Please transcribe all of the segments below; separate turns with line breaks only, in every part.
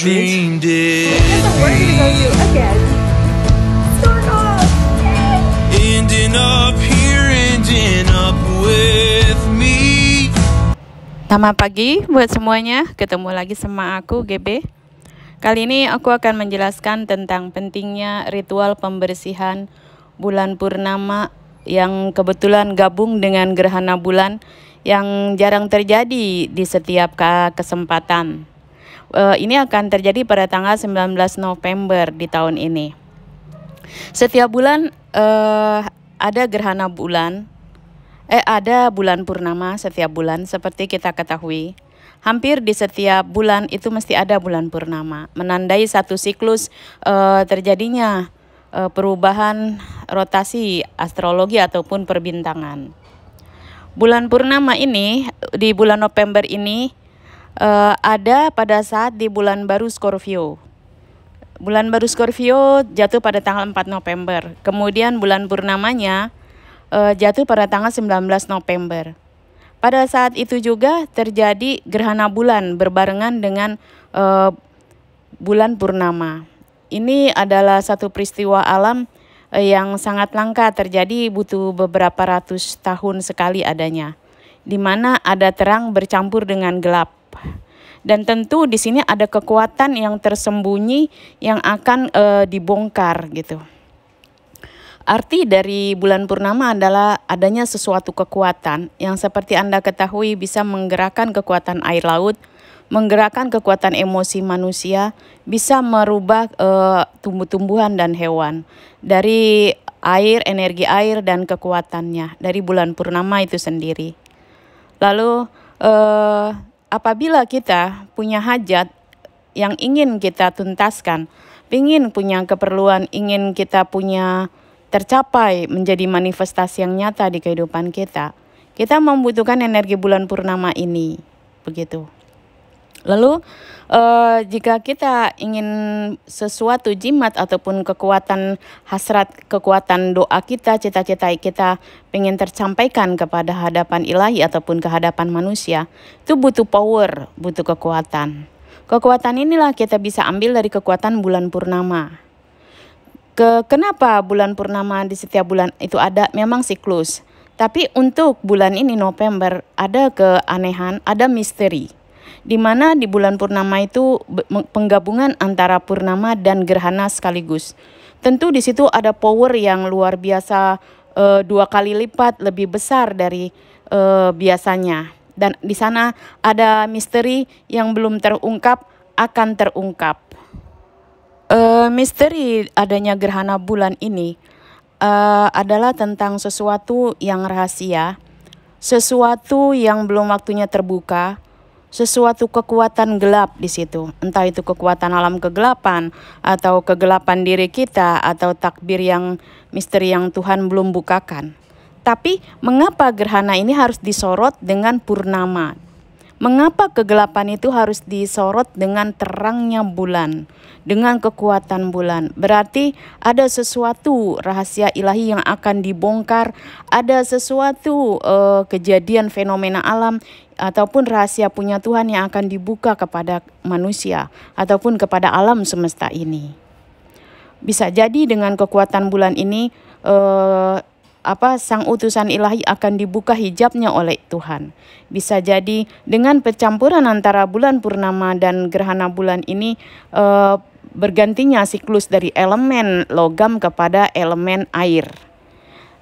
dreamed it. Selamat pagi buat semuanya. Ketemu lagi sama aku GB. Kali ini aku akan menjelaskan tentang pentingnya ritual pembersihan bulan purnama yang kebetulan gabung dengan gerhana bulan yang jarang terjadi di setiap kesempatan uh, ini akan terjadi pada tanggal 19 November di tahun ini. Setiap bulan uh, ada gerhana bulan, eh ada bulan purnama setiap bulan seperti kita ketahui. Hampir di setiap bulan itu mesti ada bulan purnama, menandai satu siklus uh, terjadinya uh, perubahan rotasi astrologi ataupun perbintangan. Bulan purnama ini di bulan November ini uh, ada pada saat di bulan baru Scorpio. Bulan baru Scorpio jatuh pada tanggal 4 November. Kemudian bulan purnamanya uh, jatuh pada tanggal 19 November. Pada saat itu juga terjadi gerhana bulan berbarengan dengan uh, bulan purnama. Ini adalah satu peristiwa alam uh, yang sangat langka terjadi butuh beberapa ratus tahun sekali adanya. Di mana ada terang bercampur dengan gelap dan tentu di sini ada kekuatan yang tersembunyi yang akan e, dibongkar gitu. Arti dari bulan purnama adalah adanya sesuatu kekuatan yang seperti Anda ketahui bisa menggerakkan kekuatan air laut, menggerakkan kekuatan emosi manusia, bisa merubah e, tumbuh-tumbuhan dan hewan. Dari air, energi air dan kekuatannya dari bulan purnama itu sendiri. Lalu eh apabila kita punya hajat yang ingin kita tuntaskan, ingin punya keperluan, ingin kita punya tercapai menjadi manifestasi yang nyata di kehidupan kita, kita membutuhkan energi bulan purnama ini. Begitu. Lalu uh, jika kita ingin sesuatu jimat ataupun kekuatan hasrat, kekuatan doa kita, cita-cita kita ingin tersampaikan kepada hadapan ilahi ataupun kehadapan manusia, itu butuh power, butuh kekuatan. Kekuatan inilah kita bisa ambil dari kekuatan bulan purnama. Ke, kenapa bulan purnama di setiap bulan itu ada memang siklus. Tapi untuk bulan ini November ada keanehan, ada misteri di mana di bulan purnama itu penggabungan antara purnama dan gerhana sekaligus. Tentu di situ ada power yang luar biasa e, dua kali lipat lebih besar dari e, biasanya. Dan di sana ada misteri yang belum terungkap akan terungkap. E, misteri adanya gerhana bulan ini e, adalah tentang sesuatu yang rahasia, sesuatu yang belum waktunya terbuka, sesuatu kekuatan gelap di situ. Entah itu kekuatan alam kegelapan atau kegelapan diri kita atau takbir yang misteri yang Tuhan belum bukakan. Tapi mengapa gerhana ini harus disorot dengan purnama? Mengapa kegelapan itu harus disorot dengan terangnya bulan, dengan kekuatan bulan? Berarti ada sesuatu rahasia ilahi yang akan dibongkar, ada sesuatu uh, kejadian fenomena alam ataupun rahasia punya Tuhan yang akan dibuka kepada manusia ataupun kepada alam semesta ini. Bisa jadi dengan kekuatan bulan ini eh, apa sang utusan ilahi akan dibuka hijabnya oleh Tuhan. Bisa jadi dengan pencampuran antara bulan purnama dan gerhana bulan ini eh, bergantinya siklus dari elemen logam kepada elemen air.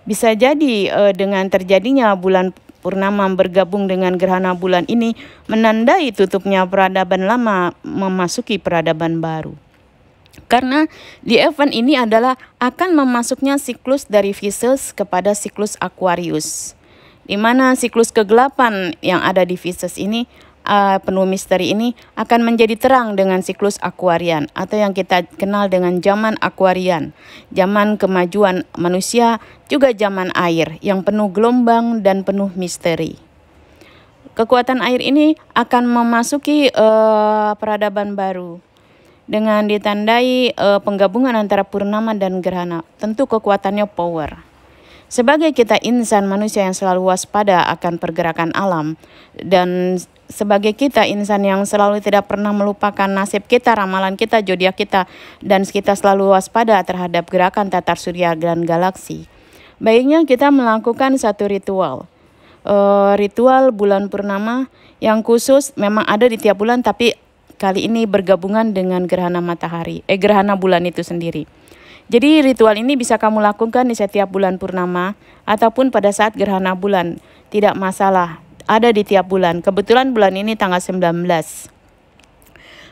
Bisa jadi eh, dengan terjadinya bulan purnama bergabung dengan gerhana bulan ini menandai tutupnya peradaban lama memasuki peradaban baru. Karena di event ini adalah akan memasuknya siklus dari Pisces kepada siklus Aquarius. Di mana siklus kegelapan yang ada di Pisces ini uh, penuh misteri ini akan menjadi terang dengan siklus akuarian atau yang kita kenal dengan zaman akuarian, zaman kemajuan manusia, juga zaman air yang penuh gelombang dan penuh misteri. Kekuatan air ini akan memasuki uh, peradaban baru dengan ditandai uh, penggabungan antara purnama dan gerhana. Tentu kekuatannya power. Sebagai kita insan manusia yang selalu waspada akan pergerakan alam dan sebagai kita insan yang selalu tidak pernah melupakan nasib kita, ramalan kita, jodiah kita dan kita selalu waspada terhadap gerakan tatar surya dan galaksi. Baiknya kita melakukan satu ritual. Uh, ritual bulan purnama yang khusus memang ada di tiap bulan tapi kali ini bergabungan dengan gerhana matahari, eh gerhana bulan itu sendiri. Jadi ritual ini bisa kamu lakukan di setiap bulan purnama ataupun pada saat gerhana bulan. Tidak masalah, ada di tiap bulan. Kebetulan bulan ini tanggal 19.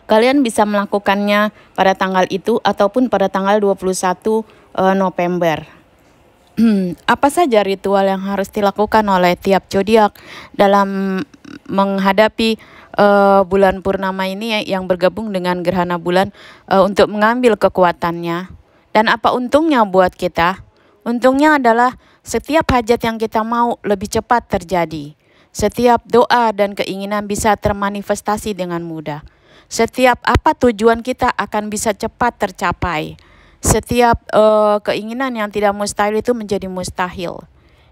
Kalian bisa melakukannya pada tanggal itu ataupun pada tanggal 21 eh, November. Apa saja ritual yang harus dilakukan oleh tiap zodiak dalam menghadapi uh, bulan purnama ini ya, yang bergabung dengan gerhana bulan uh, untuk mengambil kekuatannya? Dan apa untungnya buat kita? Untungnya adalah setiap hajat yang kita mau lebih cepat terjadi. Setiap doa dan keinginan bisa termanifestasi dengan mudah. Setiap apa tujuan kita akan bisa cepat tercapai. Setiap uh, keinginan yang tidak mustahil itu menjadi mustahil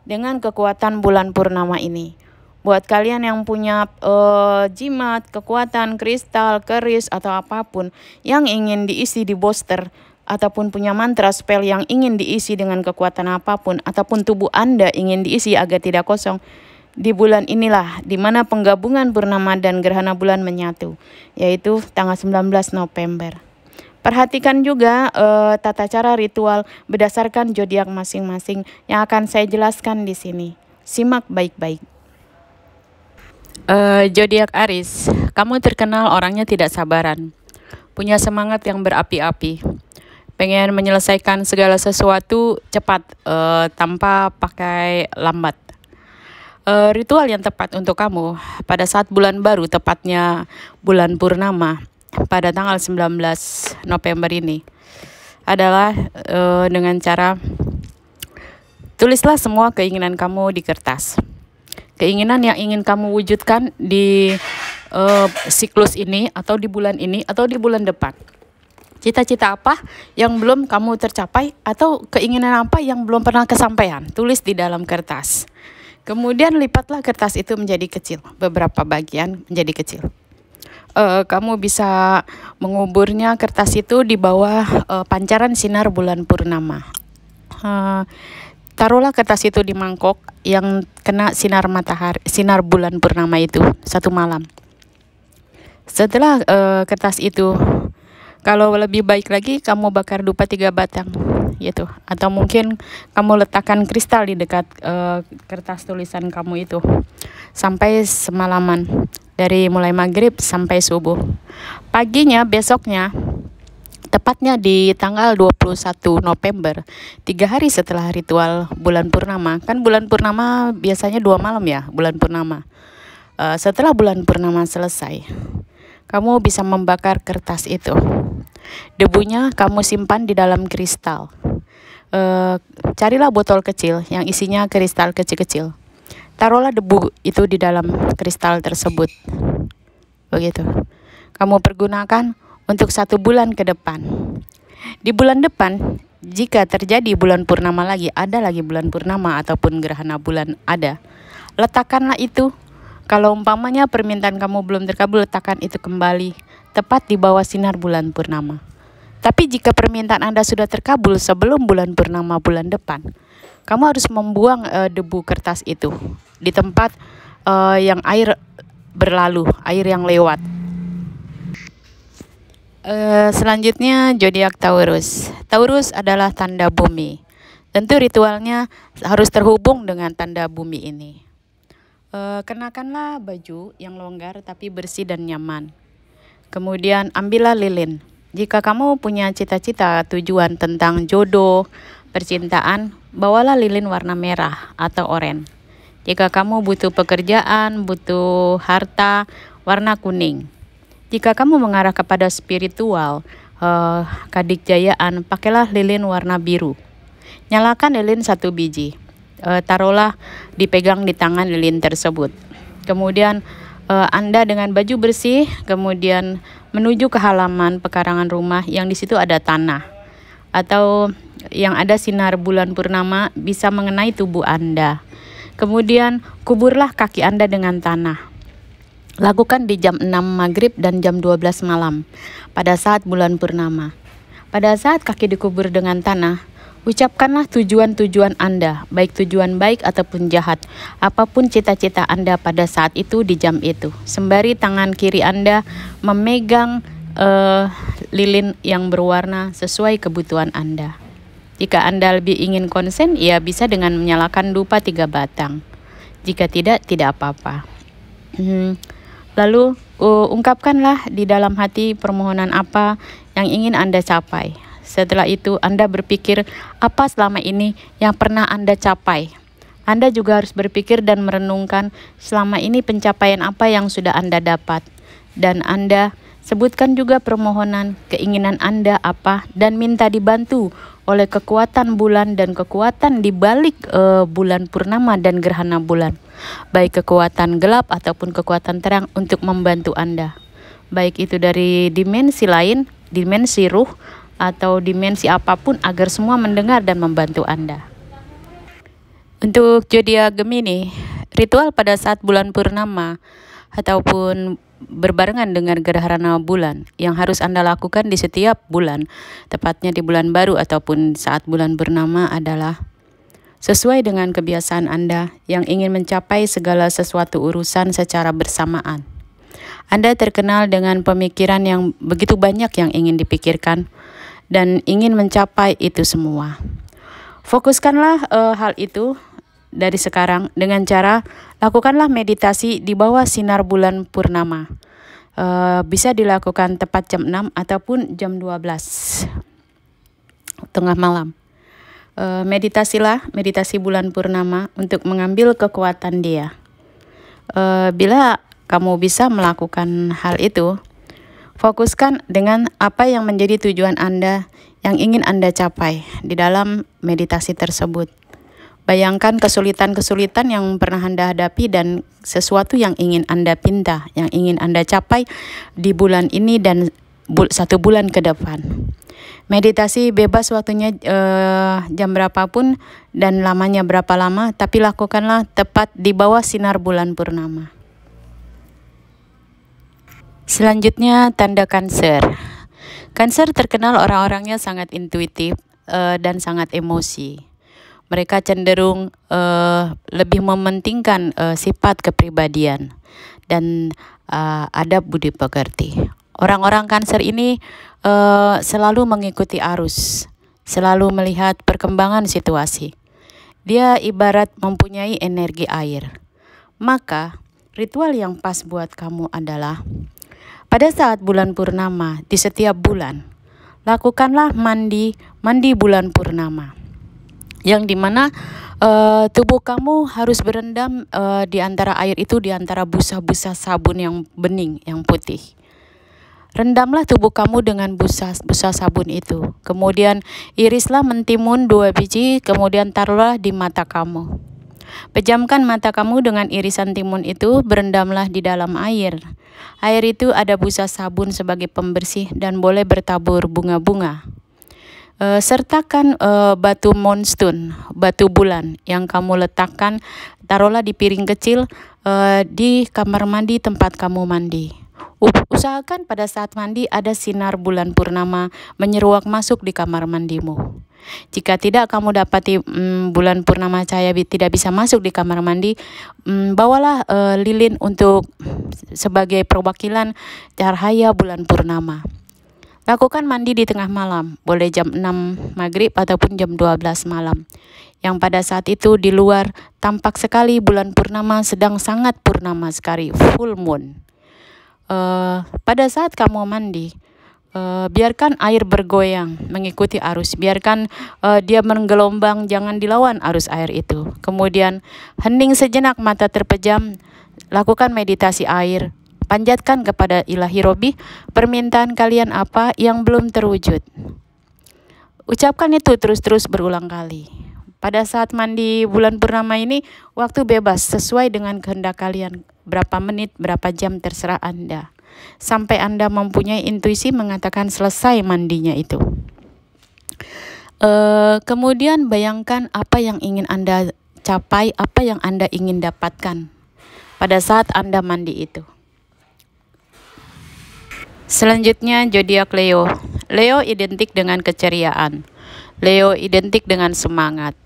dengan kekuatan bulan purnama ini. Buat kalian yang punya uh, jimat, kekuatan, kristal, keris, atau apapun yang ingin diisi di booster, ataupun punya mantra spell yang ingin diisi dengan kekuatan apapun ataupun tubuh Anda ingin diisi agar tidak kosong di bulan inilah di mana penggabungan purnama dan gerhana bulan menyatu yaitu tanggal 19 November. Perhatikan juga uh, tata cara ritual berdasarkan zodiak masing-masing yang akan saya jelaskan di sini. Simak baik-baik. Uh, zodiak Aris, kamu terkenal orangnya tidak sabaran, punya semangat yang berapi-api, pengen menyelesaikan segala sesuatu cepat uh, tanpa pakai lambat. Uh, ritual yang tepat untuk kamu pada saat bulan baru, tepatnya bulan purnama pada tanggal 19 November ini adalah uh, dengan cara tulislah semua keinginan kamu di kertas. Keinginan yang ingin kamu wujudkan di uh, siklus ini atau di bulan ini atau di bulan depan Cita-cita apa yang belum kamu tercapai atau keinginan apa yang belum pernah kesampaian? Tulis di dalam kertas. Kemudian lipatlah kertas itu menjadi kecil, beberapa bagian menjadi kecil. Uh, kamu bisa menguburnya kertas itu di bawah uh, pancaran sinar bulan purnama. Uh, taruhlah kertas itu di mangkok yang kena sinar matahari, sinar bulan purnama itu satu malam. Setelah uh, kertas itu kalau lebih baik lagi kamu bakar dupa tiga batang gitu atau mungkin kamu letakkan kristal di dekat uh, kertas tulisan kamu itu sampai semalaman dari mulai maghrib sampai subuh. Paginya besoknya tepatnya di tanggal 21 November, tiga hari setelah ritual bulan purnama. Kan bulan purnama biasanya dua malam ya, bulan purnama. Uh, setelah bulan purnama selesai, kamu bisa membakar kertas itu. Debunya kamu simpan di dalam kristal. E, carilah botol kecil yang isinya kristal kecil-kecil. Taruhlah debu itu di dalam kristal tersebut. Begitu. Kamu pergunakan untuk satu bulan ke depan. Di bulan depan, jika terjadi bulan purnama lagi, ada lagi bulan purnama ataupun gerhana bulan ada, letakkanlah itu kalau umpamanya permintaan kamu belum terkabul, letakkan itu kembali, tepat di bawah sinar bulan purnama. Tapi jika permintaan Anda sudah terkabul sebelum bulan purnama bulan depan, kamu harus membuang uh, debu kertas itu di tempat uh, yang air berlalu, air yang lewat. Uh, selanjutnya zodiak Taurus. Taurus adalah tanda bumi. Tentu ritualnya harus terhubung dengan tanda bumi ini uh, kenakanlah baju yang longgar tapi bersih dan nyaman. Kemudian ambillah lilin. Jika kamu punya cita-cita tujuan tentang jodoh, percintaan, bawalah lilin warna merah atau oranye. Jika kamu butuh pekerjaan, butuh harta, warna kuning. Jika kamu mengarah kepada spiritual, eh, kadik jayaan, pakailah lilin warna biru. Nyalakan lilin satu biji e, taruhlah dipegang di tangan lilin tersebut. Kemudian e, Anda dengan baju bersih kemudian menuju ke halaman pekarangan rumah yang di situ ada tanah atau yang ada sinar bulan purnama bisa mengenai tubuh Anda. Kemudian kuburlah kaki Anda dengan tanah. Lakukan di jam 6 maghrib dan jam 12 malam pada saat bulan purnama. Pada saat kaki dikubur dengan tanah, Ucapkanlah tujuan-tujuan Anda, baik tujuan baik ataupun jahat, apapun cita-cita Anda pada saat itu di jam itu. Sembari tangan kiri Anda memegang uh, lilin yang berwarna sesuai kebutuhan Anda. Jika Anda lebih ingin konsen, ya bisa dengan menyalakan dupa tiga batang. Jika tidak, tidak apa-apa. Hmm. Lalu, uh, ungkapkanlah di dalam hati permohonan apa yang ingin Anda capai. Setelah itu, Anda berpikir apa selama ini yang pernah Anda capai. Anda juga harus berpikir dan merenungkan selama ini pencapaian apa yang sudah Anda dapat. Dan Anda sebutkan juga permohonan, keinginan Anda apa, dan minta dibantu oleh kekuatan bulan dan kekuatan di balik uh, bulan purnama dan gerhana bulan. Baik kekuatan gelap ataupun kekuatan terang untuk membantu Anda. Baik itu dari dimensi lain, dimensi ruh, atau dimensi apapun agar semua mendengar dan membantu Anda. Untuk zodiak Gemini, ritual pada saat bulan purnama ataupun berbarengan dengan gerhana bulan yang harus Anda lakukan di setiap bulan, tepatnya di bulan baru ataupun saat bulan purnama adalah sesuai dengan kebiasaan Anda yang ingin mencapai segala sesuatu urusan secara bersamaan. Anda terkenal dengan pemikiran yang begitu banyak yang ingin dipikirkan, dan ingin mencapai itu semua. Fokuskanlah uh, hal itu dari sekarang dengan cara lakukanlah meditasi di bawah sinar bulan purnama. Uh, bisa dilakukan tepat jam 6 ataupun jam 12 tengah malam. Uh, meditasilah meditasi bulan purnama untuk mengambil kekuatan dia. Uh, bila kamu bisa melakukan hal itu, Fokuskan dengan apa yang menjadi tujuan Anda yang ingin Anda capai di dalam meditasi tersebut. Bayangkan kesulitan-kesulitan yang pernah Anda hadapi dan sesuatu yang ingin Anda pindah, yang ingin Anda capai di bulan ini dan bul satu bulan ke depan. Meditasi bebas waktunya uh, jam berapapun dan lamanya berapa lama, tapi lakukanlah tepat di bawah sinar bulan purnama. Selanjutnya, tanda kanker. Kanker terkenal orang-orangnya sangat intuitif uh, dan sangat emosi. Mereka cenderung uh, lebih mementingkan uh, sifat kepribadian dan uh, adab budi pekerti. Orang-orang kanker ini uh, selalu mengikuti arus, selalu melihat perkembangan situasi. Dia ibarat mempunyai energi air. Maka, ritual yang pas buat kamu adalah pada saat bulan purnama di setiap bulan, lakukanlah mandi mandi bulan purnama. Yang dimana uh, eh, tubuh kamu harus berendam uh, di antara air itu di antara busa-busa sabun yang bening, yang putih. Rendamlah tubuh kamu dengan busa busa sabun itu. Kemudian irislah mentimun dua biji, kemudian taruhlah di mata kamu. Pejamkan mata kamu dengan irisan timun itu, berendamlah di dalam air. Air itu ada busa sabun sebagai pembersih dan boleh bertabur bunga-bunga. E, sertakan e, batu monstun, batu bulan yang kamu letakkan, taruhlah di piring kecil e, di kamar mandi tempat kamu mandi. Usahakan pada saat mandi ada sinar bulan purnama menyeruak masuk di kamar mandimu. Jika tidak kamu dapati mm, bulan purnama cahaya tidak bisa masuk di kamar mandi, mm, bawalah uh, lilin untuk sebagai perwakilan cahaya bulan purnama. Lakukan mandi di tengah malam, boleh jam 6 maghrib ataupun jam 12 malam. Yang pada saat itu di luar tampak sekali bulan purnama sedang sangat purnama sekali, full moon. Uh, pada saat kamu mandi, Uh, biarkan air bergoyang mengikuti arus, biarkan uh, dia menggelombang, jangan dilawan arus air itu. Kemudian hening sejenak mata terpejam, lakukan meditasi air, panjatkan kepada ilahi robi permintaan kalian apa yang belum terwujud. Ucapkan itu terus-terus berulang kali. Pada saat mandi bulan purnama ini, waktu bebas sesuai dengan kehendak kalian. Berapa menit, berapa jam terserah Anda sampai Anda mempunyai intuisi mengatakan selesai mandinya itu. Uh, kemudian bayangkan apa yang ingin Anda capai, apa yang Anda ingin dapatkan pada saat Anda mandi itu. Selanjutnya zodiak Leo. Leo identik dengan keceriaan. Leo identik dengan semangat.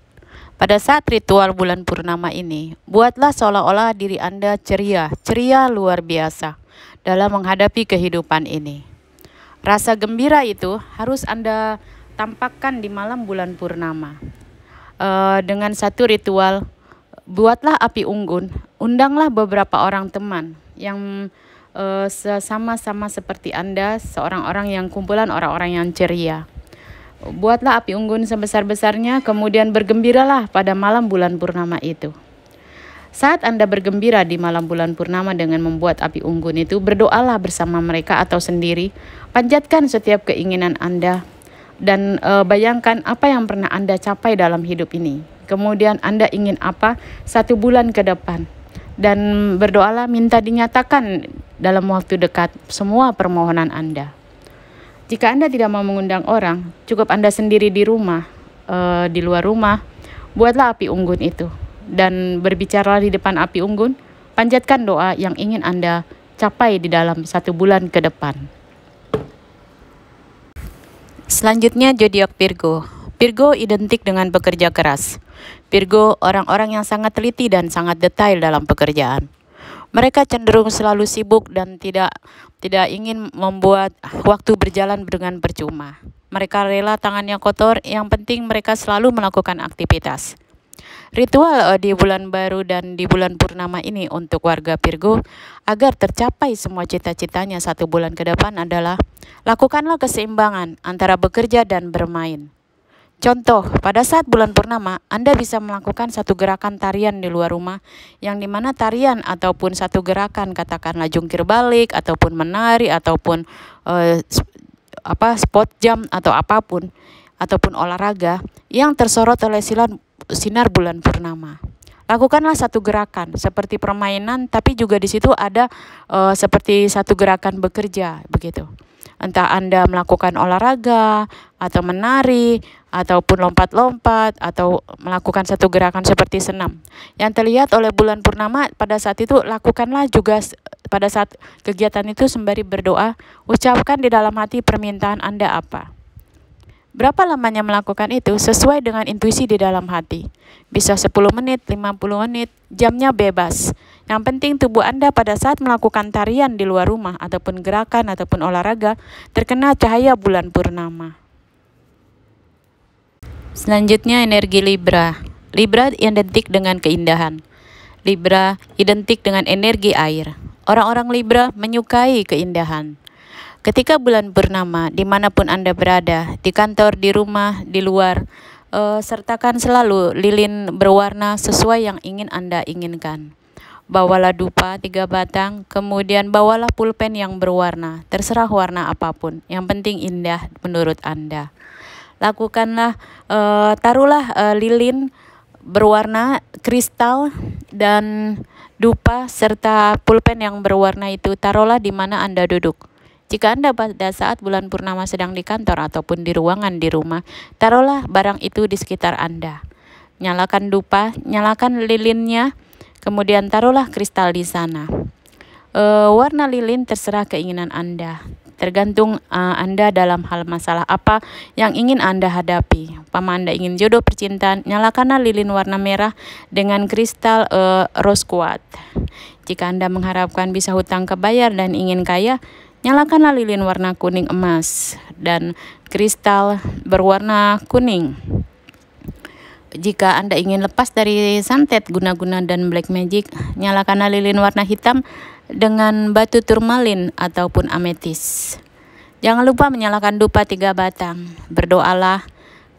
Pada saat ritual bulan purnama ini, buatlah seolah-olah diri Anda ceria, ceria luar biasa dalam menghadapi kehidupan ini. Rasa gembira itu harus Anda tampakkan di malam bulan purnama. E, dengan satu ritual, buatlah api unggun, undanglah beberapa orang teman yang e, eh, sama-sama seperti Anda, seorang orang yang kumpulan orang-orang yang ceria. Buatlah api unggun sebesar-besarnya, kemudian bergembiralah pada malam bulan purnama itu. Saat Anda bergembira di malam bulan purnama dengan membuat api unggun itu, berdoalah bersama mereka atau sendiri. Panjatkan setiap keinginan Anda dan e, bayangkan apa yang pernah Anda capai dalam hidup ini. Kemudian Anda ingin apa satu bulan ke depan. Dan berdoalah minta dinyatakan dalam waktu dekat semua permohonan Anda. Jika Anda tidak mau mengundang orang, cukup Anda sendiri di rumah, e, di luar rumah, buatlah api unggun itu dan berbicara di depan api unggun, panjatkan doa yang ingin Anda capai di dalam satu bulan ke depan. Selanjutnya Jodiak Virgo. Virgo identik dengan bekerja keras. Virgo orang-orang yang sangat teliti dan sangat detail dalam pekerjaan. Mereka cenderung selalu sibuk dan tidak tidak ingin membuat waktu berjalan dengan percuma. Mereka rela tangannya kotor, yang penting mereka selalu melakukan aktivitas. Ritual eh, di bulan baru dan di bulan purnama ini untuk warga Virgo agar tercapai semua cita-citanya satu bulan ke depan adalah lakukanlah keseimbangan antara bekerja dan bermain. Contoh, pada saat bulan purnama, Anda bisa melakukan satu gerakan tarian di luar rumah, yang dimana tarian ataupun satu gerakan, katakanlah jungkir balik, ataupun menari, ataupun eh, apa spot jam atau apapun, ataupun olahraga yang tersorot oleh silat sinar bulan purnama. Lakukanlah satu gerakan seperti permainan, tapi juga di situ ada uh, seperti satu gerakan bekerja begitu. Entah Anda melakukan olahraga, atau menari, ataupun lompat-lompat, atau melakukan satu gerakan seperti senam. Yang terlihat oleh bulan purnama pada saat itu, lakukanlah juga pada saat kegiatan itu sembari berdoa, ucapkan di dalam hati permintaan Anda apa. Berapa lamanya melakukan itu sesuai dengan intuisi di dalam hati. Bisa 10 menit, 50 menit, jamnya bebas. Yang penting tubuh Anda pada saat melakukan tarian di luar rumah ataupun gerakan ataupun olahraga terkena cahaya bulan purnama. Selanjutnya energi Libra. Libra identik dengan keindahan. Libra identik dengan energi air. Orang-orang Libra menyukai keindahan. Ketika bulan bernama, dimanapun Anda berada, di kantor, di rumah, di luar, uh, sertakan selalu lilin berwarna sesuai yang ingin Anda inginkan. Bawalah dupa tiga batang, kemudian bawalah pulpen yang berwarna, terserah warna apapun, yang penting indah menurut Anda. Lakukanlah, uh, taruhlah uh, lilin berwarna kristal dan dupa serta pulpen yang berwarna itu taruhlah di mana Anda duduk. Jika Anda pada saat bulan purnama sedang di kantor ataupun di ruangan di rumah, taruhlah barang itu di sekitar Anda. Nyalakan dupa, nyalakan lilinnya, kemudian taruhlah kristal di sana. E, warna lilin terserah keinginan Anda tergantung uh, Anda dalam hal masalah apa yang ingin Anda hadapi. Pama Anda ingin jodoh percintaan, nyalakanlah lilin warna merah dengan kristal uh, rose quartz. Jika Anda mengharapkan bisa hutang kebayar dan ingin kaya, Nyalakanlah lilin warna kuning emas dan kristal berwarna kuning. Jika Anda ingin lepas dari santet guna-guna dan black magic, nyalakanlah lilin warna hitam dengan batu turmalin ataupun ametis. Jangan lupa menyalakan dupa tiga batang. Berdoalah,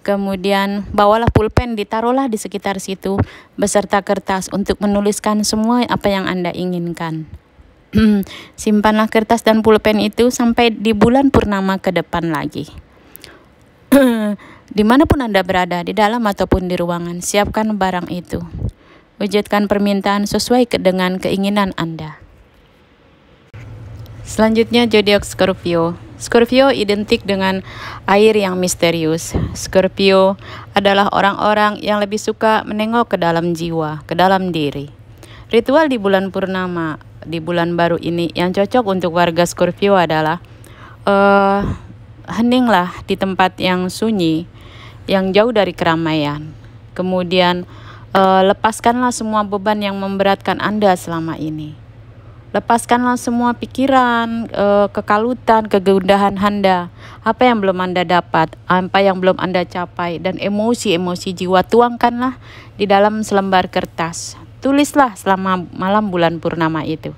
kemudian bawalah pulpen, ditaruhlah di sekitar situ beserta kertas untuk menuliskan semua apa yang Anda inginkan. Simpanlah kertas dan pulpen itu sampai di bulan purnama ke depan lagi. Dimanapun Anda berada, di dalam ataupun di ruangan, siapkan barang itu. Wujudkan permintaan sesuai dengan keinginan Anda. Selanjutnya zodiak Scorpio. Scorpio identik dengan air yang misterius. Scorpio adalah orang-orang yang lebih suka menengok ke dalam jiwa, ke dalam diri. Ritual di bulan purnama di bulan baru ini yang cocok untuk warga Scorpio adalah uh, eh, heninglah di tempat yang sunyi, yang jauh dari keramaian. Kemudian uh, lepaskanlah semua beban yang memberatkan Anda selama ini. Lepaskanlah semua pikiran, uh, kekalutan, kegundahan Anda. Apa yang belum Anda dapat, apa yang belum Anda capai dan emosi-emosi jiwa tuangkanlah di dalam selembar kertas Tulislah selama malam bulan purnama itu.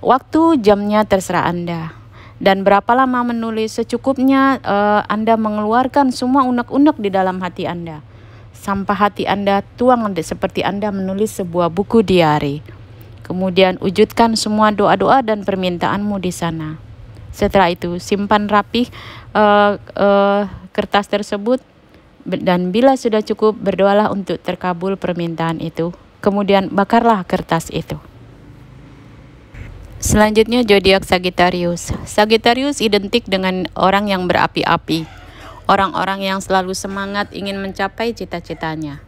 Waktu jamnya terserah Anda. Dan berapa lama menulis secukupnya uh, Anda mengeluarkan semua unek-unek di dalam hati Anda. Sampah hati Anda tuang seperti Anda menulis sebuah buku diari. Kemudian wujudkan semua doa-doa dan permintaanmu di sana. Setelah itu simpan rapi uh, uh, eh, eh, kertas tersebut dan bila sudah cukup berdoalah untuk terkabul permintaan itu kemudian bakarlah kertas itu. Selanjutnya zodiak Sagittarius. Sagittarius identik dengan orang yang berapi-api, orang-orang yang selalu semangat ingin mencapai cita-citanya.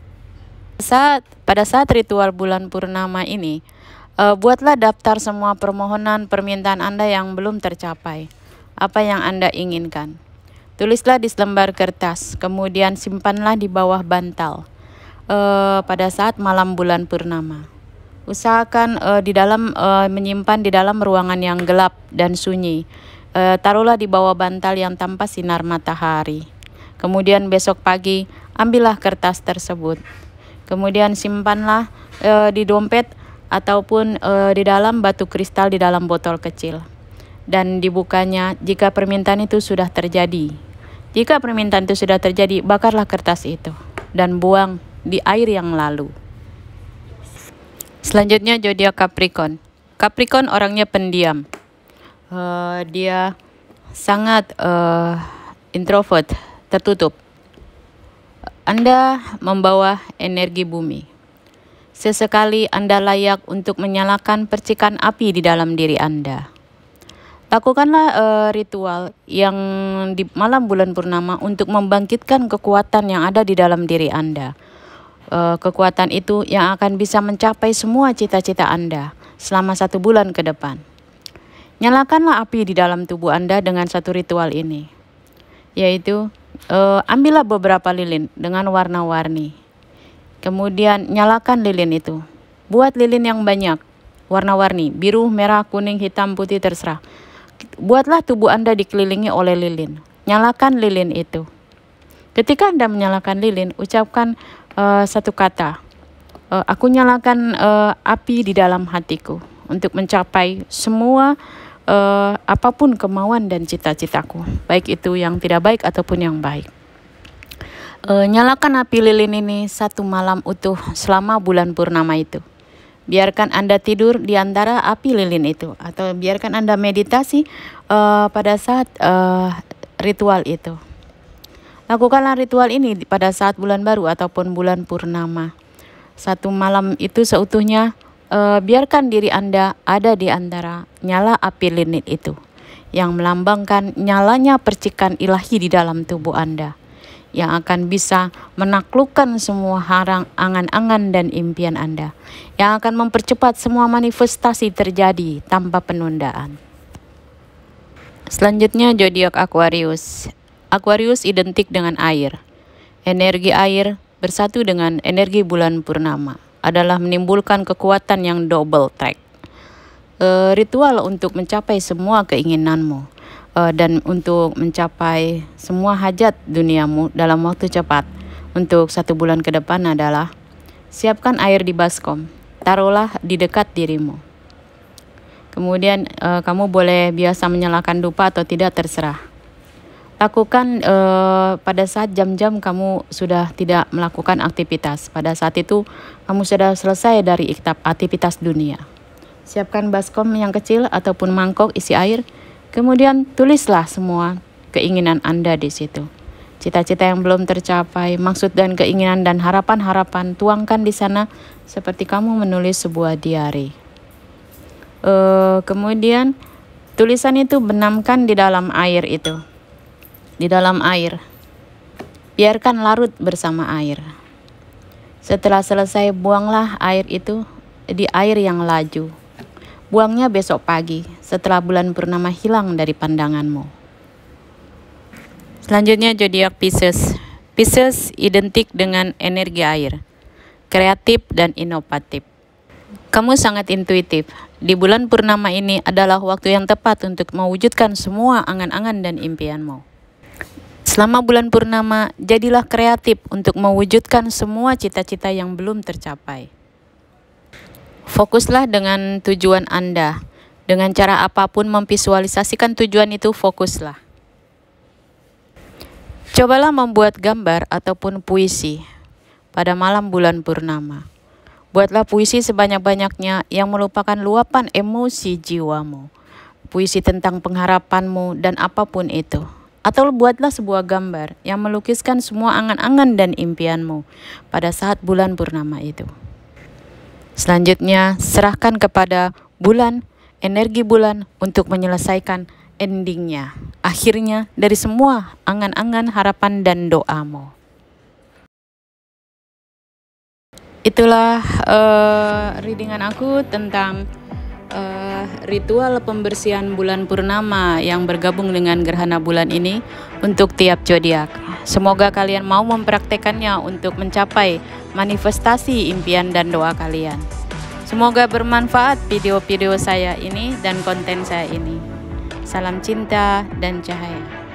Saat pada saat ritual bulan purnama ini, uh, buatlah daftar semua permohonan permintaan Anda yang belum tercapai, apa yang Anda inginkan. Tulislah di selembar kertas, kemudian simpanlah di bawah bantal uh, pada saat malam bulan purnama. Usahakan uh, di dalam uh, menyimpan di dalam ruangan yang gelap dan sunyi. Uh, taruhlah di bawah bantal yang tanpa sinar matahari. Kemudian besok pagi ambillah kertas tersebut. Kemudian simpanlah uh, di dompet ataupun uh, di dalam batu kristal di dalam botol kecil dan dibukanya jika permintaan itu sudah terjadi. Jika permintaan itu sudah terjadi, bakarlah kertas itu dan buang di air yang lalu. Selanjutnya zodiak Capricorn. Capricorn orangnya pendiam. Uh, dia sangat uh, introvert, tertutup. Anda membawa energi bumi. Sesekali Anda layak untuk menyalakan percikan api di dalam diri Anda. Lakukanlah uh, ritual yang di malam bulan purnama untuk membangkitkan kekuatan yang ada di dalam diri Anda uh, kekuatan itu yang akan bisa mencapai semua cita-cita Anda selama satu bulan ke depan. Nyalakanlah api di dalam tubuh Anda dengan satu ritual ini, yaitu uh, ambillah beberapa lilin dengan warna-warni. Kemudian nyalakan lilin itu. Buat lilin yang banyak, warna-warni, biru, merah, kuning, hitam, putih, terserah. Buatlah tubuh Anda dikelilingi oleh lilin. Nyalakan lilin itu. Ketika Anda menyalakan lilin, ucapkan uh, satu kata. Uh, aku nyalakan uh, api di dalam hatiku untuk mencapai semua uh, apapun kemauan dan cita-citaku, baik itu yang tidak baik ataupun yang baik. Uh, nyalakan api lilin ini satu malam utuh selama bulan purnama itu. Biarkan Anda tidur di antara api lilin itu, atau biarkan Anda meditasi uh, pada saat uh, ritual itu. Lakukanlah ritual ini pada saat bulan baru ataupun bulan purnama. Satu malam itu seutuhnya e, biarkan diri Anda ada di antara nyala api linit itu yang melambangkan nyalanya percikan ilahi di dalam tubuh Anda yang akan bisa menaklukkan semua harang angan-angan dan impian Anda yang akan mempercepat semua manifestasi terjadi tanpa penundaan. Selanjutnya zodiak Aquarius. Aquarius identik dengan air. Energi air bersatu dengan energi bulan purnama adalah menimbulkan kekuatan yang double track. E, ritual untuk mencapai semua keinginanmu e, dan untuk mencapai semua hajat duniamu dalam waktu cepat untuk satu bulan ke depan adalah siapkan air di baskom, taruhlah di dekat dirimu. Kemudian e, kamu boleh biasa menyalakan dupa atau tidak terserah lakukan uh, pada saat jam-jam kamu sudah tidak melakukan aktivitas. Pada saat itu kamu sudah selesai dari aktivitas dunia. Siapkan baskom yang kecil ataupun mangkok isi air, kemudian tulislah semua keinginan Anda di situ. Cita-cita yang belum tercapai, maksud dan keinginan dan harapan-harapan tuangkan di sana seperti kamu menulis sebuah diari. Uh, kemudian tulisan itu benamkan di dalam air itu di dalam air. Biarkan larut bersama air. Setelah selesai, buanglah air itu di air yang laju. Buangnya besok pagi, setelah bulan purnama hilang dari pandanganmu. Selanjutnya zodiak Pisces. Pisces identik dengan energi air, kreatif dan inovatif. Kamu sangat intuitif. Di bulan purnama ini adalah waktu yang tepat untuk mewujudkan semua angan-angan dan impianmu. Selama bulan purnama, jadilah kreatif untuk mewujudkan semua cita-cita yang belum tercapai. Fokuslah dengan tujuan Anda. Dengan cara apapun memvisualisasikan tujuan itu, fokuslah. Cobalah membuat gambar ataupun puisi pada malam bulan purnama. Buatlah puisi sebanyak-banyaknya yang melupakan luapan emosi jiwamu. Puisi tentang pengharapanmu dan apapun itu. Atau buatlah sebuah gambar yang melukiskan semua angan-angan dan impianmu pada saat bulan purnama itu. Selanjutnya, serahkan kepada bulan, energi bulan untuk menyelesaikan endingnya, akhirnya dari semua angan-angan, harapan, dan doamu. Itulah uh, readingan aku tentang uh, ritual pembersihan bulan purnama yang bergabung dengan gerhana bulan ini untuk tiap zodiak. Semoga kalian mau mempraktekannya untuk mencapai manifestasi impian dan doa kalian. Semoga bermanfaat video-video saya ini dan konten saya ini. Salam cinta dan cahaya.